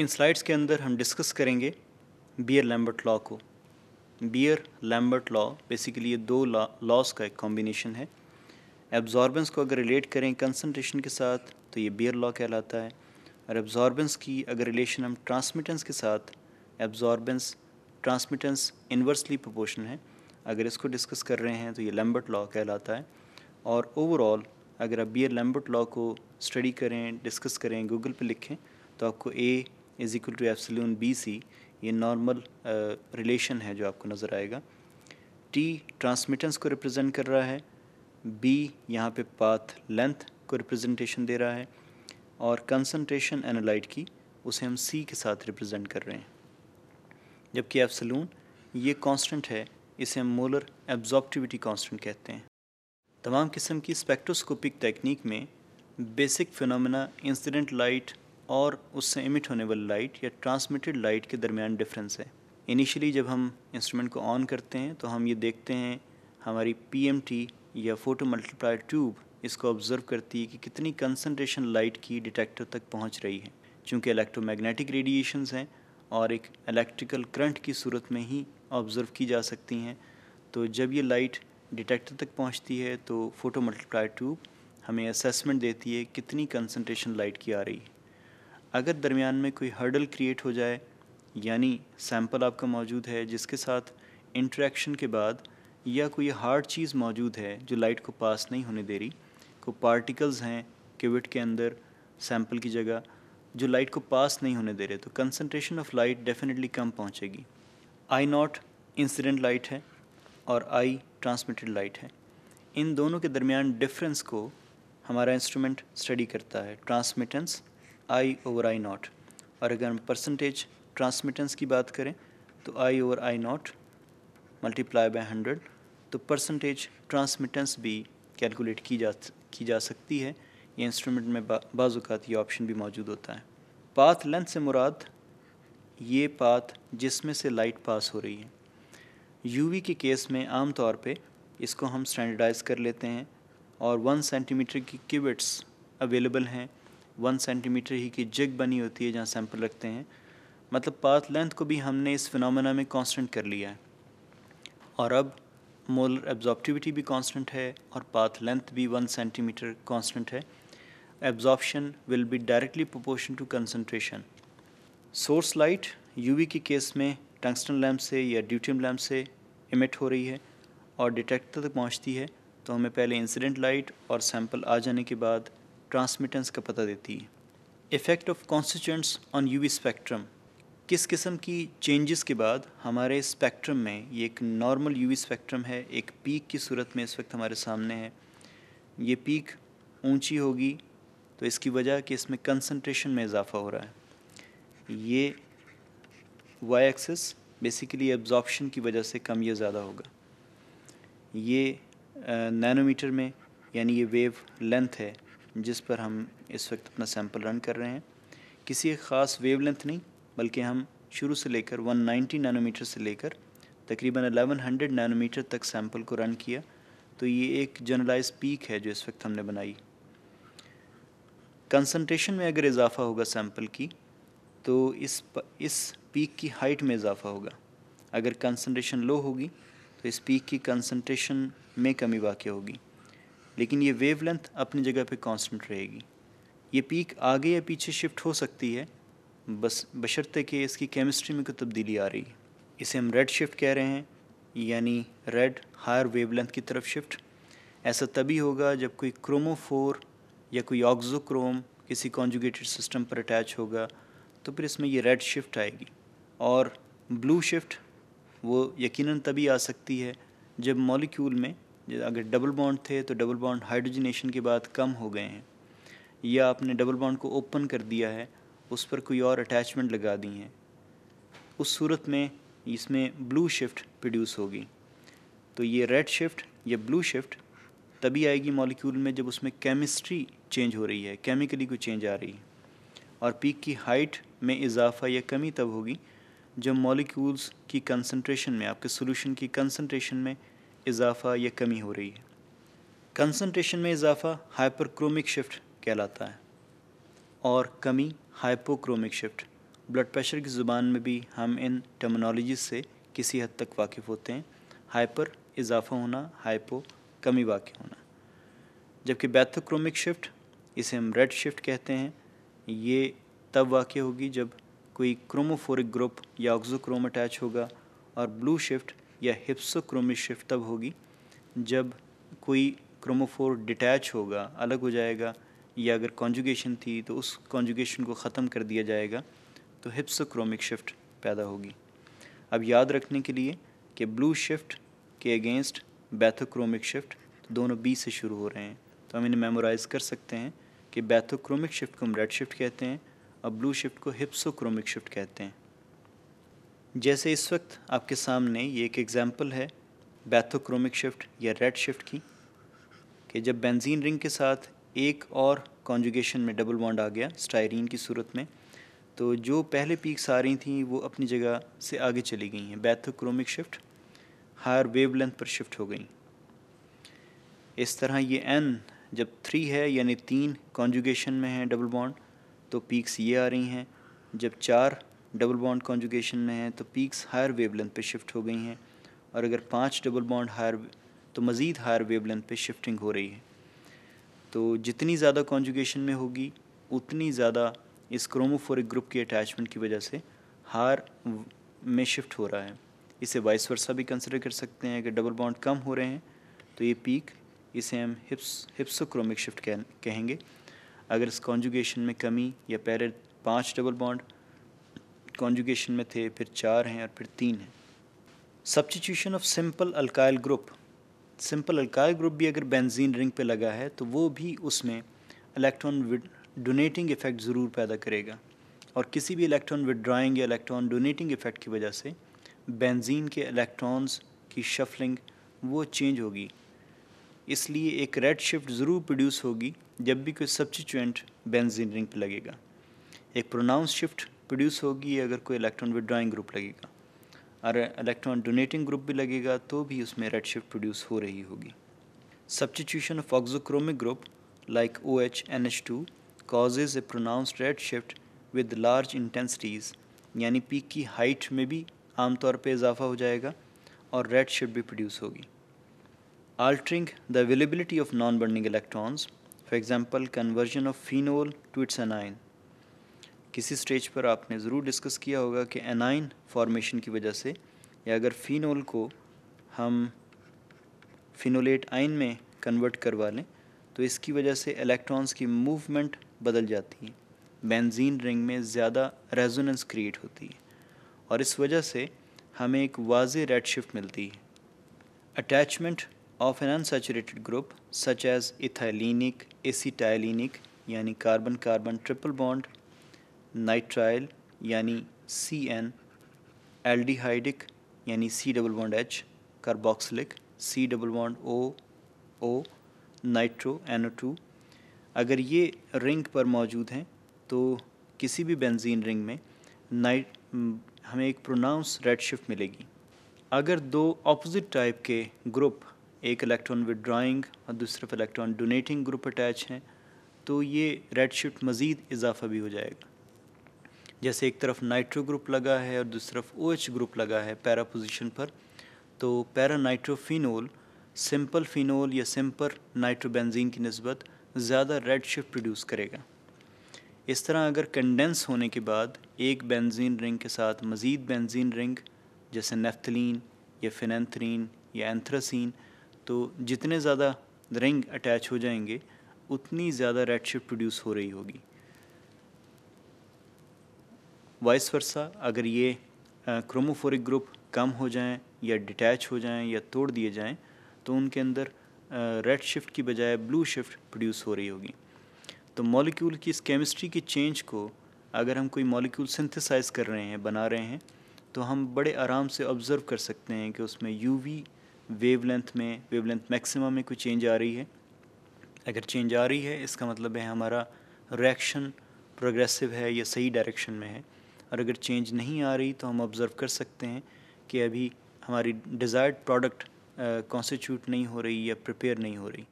इन slides के अंदर हम डिस्कस करेंगे बियर लैम्बर्ट लॉ को बियर लैम्बर्ट लॉ बेसिकली ये दो लॉस का एक कॉम्बिनेशन है एब्जॉर्बेंस को अगर रिलेट करें कंसनट्रेशन के साथ तो ये बियर लॉ कहलाता है और एब्जॉर्बेंस की अगर रिलेशन हम ट्रांसमिटेंस के साथ एब्जॉर्बेंस ट्रांसमिटेंस इन्वर्सली प्रोपोर्शन है अगर इसको डिस्कस कर रहे हैं तो ये लैम्बर्ट लॉ कहलाता है और ओवरऑल अगर आप बियर लैम्बर्ट लॉ को स्टडी करें डिस्कस करें गूगल पे लिखें तो आपको A is equal to epsilon B C ये नॉर्मल रिलेशन uh, है जो आपको नज़र आएगा टी ट्रांसमिटेंस को रिप्रेजेंट कर रहा है बी यहाँ पे पाथ लेंथ को रिप्रेजेंटेशन दे रहा है और कंसनट्रेशन एनालाइट की उसे हम सी के साथ रिप्रेजेंट कर रहे हैं जबकि एप्सलून ये कांस्टेंट है इसे हम मोलर एब्जॉर्प्टिविटी कांस्टेंट कहते हैं तमाम किस्म की स्पेक्ट्रोस्कोपिक टेक्निक में बेसिक फिनोमेना इंसिडेंट लाइट और उससे इमिट होने वाली लाइट या ट्रांसमिटेड लाइट के दरमियान डिफरेंस है इनिशियली जब हम इंस्ट्रूमेंट को ऑन करते हैं तो हम ये देखते हैं हमारी पी या फोटो मल्टीप्लायर ट्यूब इसको ऑब्ज़र्व करती है कि कितनी कंसनट्रेशन लाइट की डिटेक्टर तक पहुँच रही है चूँकि इलेक्ट्रोमैग्नेटिक रेडिएशन हैं और एक इलेक्ट्रिकल करंट की सूरत में ही ऑब्ज़र्व की जा सकती हैं तो जब ये लाइट डिटेक्टर तक पहुंचती है तो फोटो मल्टीप्लायर ट्यूब हमें असेसमेंट देती है कितनी कंसनट्रेशन लाइट की आ रही है अगर दरमियान में कोई हर्डल क्रिएट हो जाए यानी सैम्पल आपका मौजूद है जिसके साथ इंट्रैक्शन के बाद या कोई हार्ड चीज़ मौजूद है जो लाइट को पास नहीं होने दे रही को पार्टिकल्स हैं क्यूबिट के अंदर सैम्पल की जगह जो लाइट को पास नहीं होने दे रहे तो कंसनट्रेशन ऑफ लाइट डेफिनेटली कम पहुँचेगी आई नॉट इंसिडेंट लाइट है और आई ट्रांसमिटेड लाइट है इन दोनों के दरमियान डिफरेंस को हमारा इंस्ट्रूमेंट स्टडी करता है transmittance I over I naught और अगर हम परसेंटेज ट्रांसमिटेंस की बात करें तो I over I naught multiply by hundred तो परसेंटेज ट्रांसमिटेंस भी कैलकुलेट की जा की जा सकती है ये इंस्ट्रूमेंट में बा, बाज़ात ये ऑप्शन भी मौजूद होता है पाथ लेंथ से मुराद ये पाथ जिसमें से लाइट पास हो रही है यूवी के केस में आम तौर पे इसको हम स्टैंडर्डाइज कर लेते हैं और वन सेंटीमीटर की क्यूबिट्स अवेलेबल हैं वन सेंटीमीटर ही की जिग बनी होती है जहाँ सैंपल रखते हैं मतलब पाथ लेंथ को भी हमने इस फिनोमेना में कांस्टेंट कर लिया है और अब मोलर एब्जॉर्प्टिविटी भी कांस्टेंट है और पाथ लेंथ भी वन सेंटीमीटर कांस्टेंट है absorption will be directly proportion to concentration source light UV के केस में टंगस्टन लैम्प से या ड्यूटियम लैम्प से इमिट हो रही है और डिटेक्टर तक पहुँचती है तो हमें पहले इंसिडेंट लाइट और सैंपल आ जाने के बाद ट्रांसमिटेंस का पता देती है effect of constituents on UV spectrum किस किस्म की चेंजेस के बाद हमारे स्पेक्ट्रम में ये एक नॉर्मल यूवी स्पेक्ट्रम है एक पीक की सूरत में इस वक्त हमारे सामने है ये पीक ऊंची होगी तो इसकी वजह कि इसमें कंसंट्रेशन में इजाफा हो रहा है ये वाई एक्सेस बेसिकली एब्जॉर्बशन की वजह से कम या ज़्यादा होगा ये नैनोमीटर में यानी ये वेव लेंथ है जिस पर हम इस वक्त अपना सैम्पल रन कर रहे हैं किसी एक ख़ास वेवलेंथ नहीं बल्कि हम शुरू से लेकर 190 नैनोमीटर से लेकर तकरीबन 1100 नैनोमीटर तक सैम्पल को रन किया तो ये एक जनरलाइज पीक है जो इस वक्त हमने बनाई कंसनट्रेशन में अगर इजाफा होगा सैम्पल की तो इस इस पीक की हाइट में इजाफा होगा अगर कंसनट्रेशन लो होगी तो इस पीक की कंसनट्रेशन में कमी वाक़ होगी लेकिन ये लेंथ अपनी जगह पे कांस्टेंट रहेगी ये पीक आगे या पीछे शिफ्ट हो सकती है बस बशर्ते कि इसकी केमिस्ट्री में कोई तब्दीली आ रही है इसे हम रेड शिफ्ट कह रहे हैं यानी रेड हायर वेवलेंथ की तरफ शिफ्ट ऐसा तभी होगा जब कोई क्रोमोफोर या कोई ऑक्जोक्रोम किसी कॉन्जुगेटेड सिस्टम पर अटैच होगा तो फिर इसमें ये रेड शिफ्ट आएगी और ब्लू शिफ्ट वो यकीनन तभी आ सकती है जब मॉलिक्यूल में अगर डबल बॉन्ड थे तो डबल बॉन्ड हाइड्रोजनेशन के बाद कम हो गए हैं या आपने डबल बॉन्ड को ओपन कर दिया है उस पर कोई और अटैचमेंट लगा दी हैं उस सूरत में इसमें ब्लू शिफ्ट प्रोड्यूस होगी तो ये रेड शिफ्ट या ब्लू शिफ्ट तभी आएगी मॉलिक्यूल में जब उसमें केमिस्ट्री चेंज हो रही है केमिकली कोई चेंज आ रही है और पीक की हाइट में इजाफा या कमी तब होगी जब मॉलिक्यूल्स की कंसंट्रेशन में आपके सोल्यूशन की कंसंट्रेशन में इजाफा या कमी हो रही है कंसनट्रेशन में इजाफा हाइपरक्रोमिक शिफ्ट कहलाता है और कमी हाइपोक्रोमिक शिफ्ट ब्लड प्रेशर की ज़ुबान में भी हम इन टर्मिनोलॉजी से किसी हद तक वाकिफ़ होते हैं हाइपर इजाफा होना हाइपो कमी वाक़ होना जबकि बैथोक्रोमिक शिफ्ट इसे हम रेड शिफ्ट कहते हैं ये तब वाक़ होगी जब कोई क्रोमोफोरिक ग्रुप या ऑक्जोक्रोम अटैच होगा और ब्लू शिफ्ट या हिप्स शिफ्ट तब होगी जब कोई क्रोमोफोर डिटैच होगा अलग हो जाएगा या अगर कॉन्जुगेशन थी तो उस कॉन्जुगेशन को ख़त्म कर दिया जाएगा तो हिप्सोक्रोमिक क्रोमिक शिफ्ट पैदा होगी अब याद रखने के लिए कि ब्लू शिफ्ट के अगेंस्ट बैथोक्रोमिक शिफ्ट तो दोनों बी से शुरू हो रहे हैं तो हम इन्हें मेमोराइज़ कर सकते हैं कि बैथोक्रोमिक शिफ्ट को हम रेड शिफ्ट कहते हैं और ब्लू शिफ्ट को हिप्सोक्रोमिक शिफ्ट कहते हैं जैसे इस वक्त आपके सामने ये एक एग्ज़ाम्पल है बैथोक्रोमिक शिफ्ट या रेड शिफ्ट की कि जब बेंजीन रिंग के साथ एक और कॉन्जुगेशन में डबल बॉन्ड आ गया स्टायरीन की सूरत में तो जो पहले पीक्स आ रही थी वो अपनी जगह से आगे चली गई हैं बैथोक्रोमिक शिफ्ट हायर वेवलेंथ पर शिफ्ट हो गई इस तरह ये एन जब थ्री है यानी तीन कॉन्जुगेशन में है डबल बॉन्ड तो पीक्स ये आ रही हैं जब चार डबल बॉन्ड कॉन्जुगेशन में हैं तो पीक्स हायर वेवलेंथ पे शिफ्ट हो गई हैं और अगर पांच डबल बॉन्ड हायर तो मज़ीद हायर वेवलेंथ पे शिफ्टिंग हो रही है तो जितनी ज़्यादा कॉन्जुगेशन में होगी उतनी ज़्यादा इस क्रोमोफोरिक ग्रुप की अटैचमेंट की वजह से हार में शिफ्ट हो रहा है इसे वाइस वर्सा भी कंसिडर कर सकते हैं अगर डबल बॉन्ड कम हो रहे हैं तो ये पीक इसे हम हिप्स हिप्सोक्रोमिक शिफ्ट कह, कहेंगे अगर इस कॉन्जुगेशन में कमी या पैर पाँच डबल बॉन्ड कॉन्जुगेशन में थे फिर चार हैं और फिर तीन हैं substitution of simple alkyl group simple alkyl group भी अगर बेंजीन रिंग पे लगा है तो वो भी उसमें इलेक्ट्रॉन डोनेटिंग इफेक्ट ज़रूर पैदा करेगा और किसी भी इलेक्ट्रॉन विदड्राइंग या इलेक्ट्रॉन डोनेटिंग इफेक्ट की वजह से बेंजीन के इलेक्ट्रॉन्स की शफलिंग वो चेंज होगी इसलिए एक रेड शिफ्ट ज़रूर प्रोड्यूस होगी जब भी कोई सब्सटीट्यूएंट बेंजीन रिंग पर लगेगा एक प्रोनाउंस शिफ्ट प्रोड्यूस होगी अगर कोई इलेक्ट्रॉन विदड्राइंग ग्रुप लगेगा और इलेक्ट्रॉन डोनेटिंग ग्रुप भी लगेगा तो भी उसमें रेड शिफ्ट प्रोड्यूस हो रही होगी substitution of auxochromic group like O H N H two causes a pronounced red shift with large intensities यानी पीक की हाइट में भी आमतौर पर इजाफा हो जाएगा और रेड शिफ्ट भी प्रोड्यूस होगी altering the availability of non bonding electrons for example conversion of phenol to its anion किसी स्टेज पर आपने ज़रूर डिस्कस किया होगा कि एनाइन फॉर्मेशन की वजह से या अगर फ़िनोल को हम फिनोलेट आइन में कन्वर्ट करवा लें तो इसकी वजह से इलेक्ट्रॉन्स की मूवमेंट बदल जाती है बेंजीन रिंग में ज़्यादा रेजोनेंस क्रिएट होती है और इस वजह से हमें एक वाज रेड शिफ्ट मिलती है attachment of an unsaturated group such as ethylenic acetylenic यानी carbon carbon triple bond nitrile यानी सी एन एल्डिहाइडिक यानी C double bond H carboxylic C double bond O O nitro N two अगर ये ring पर मौजूद हैं तो किसी भी बेंजीन रिंग में नाइट हमें एक प्रोनाउंस रेड शिफ्ट मिलेगी अगर दो ऑपोजिट टाइप के ग्रुप एक इलेक्ट्रॉन विड्राइंग और दूसरे इलेक्ट्रॉन डोनेटिंग ग्रुप अटैच हैं तो ये रेड शिफ्ट मज़ीद इजाफा भी हो जाएगा जैसे एक तरफ नाइट्रो ग्रुप लगा है और दूसरी तरफ ओ OH ग्रुप लगा है पैरा पोजिशन पर तो पैरा नाइट्रोफिनोल सिंपल फिनोल या सिंपल नाइट्रोबेंजीन की नस्बत ज़्यादा रेड शिफ्ट प्रोड्यूस करेगा इस तरह अगर कंडेंस होने के बाद एक बेंजीन रिंग के साथ मज़ीद बेंजीन रिंग जैसे नेफ्थलिन या फिनथरीन या एंथ्रासीन तो जितने ज़्यादा रिंग अटैच हो जाएंगे उतनी ज़्यादा रेड शिफ्ट प्रोड्यूस हो रही होगी वाइस वर्सा अगर ये क्रोमोफोरिक ग्रुप कम हो जाएं या डिटैच हो जाएं या तोड़ दिए जाएं तो उनके अंदर रेड शिफ्ट की बजाय ब्लू शिफ्ट प्रोड्यूस हो रही होगी तो मॉलिक्यूल की इस केमिस्ट्री की चेंज को अगर हम कोई मॉलिक्यूल सिंथेसाइज कर रहे हैं बना रहे हैं तो हम बड़े आराम से ऑब्ज़र्व कर सकते हैं कि उसमें यूवी वेवलेंथ में वेवलेंथ मैक्सिमा में कोई चेंज आ रही है अगर चेंज आ रही है इसका मतलब है हमारा रिएक्शन प्रोग्रेसिव है या सही डायरेक्शन में है और अगर चेंज नहीं आ रही तो हम ऑब्ज़र्व कर सकते हैं कि अभी हमारी डिज़ायर्ड प्रोडक्ट कॉन्स्टिट्यूट नहीं हो रही या प्रिपेयर नहीं हो रही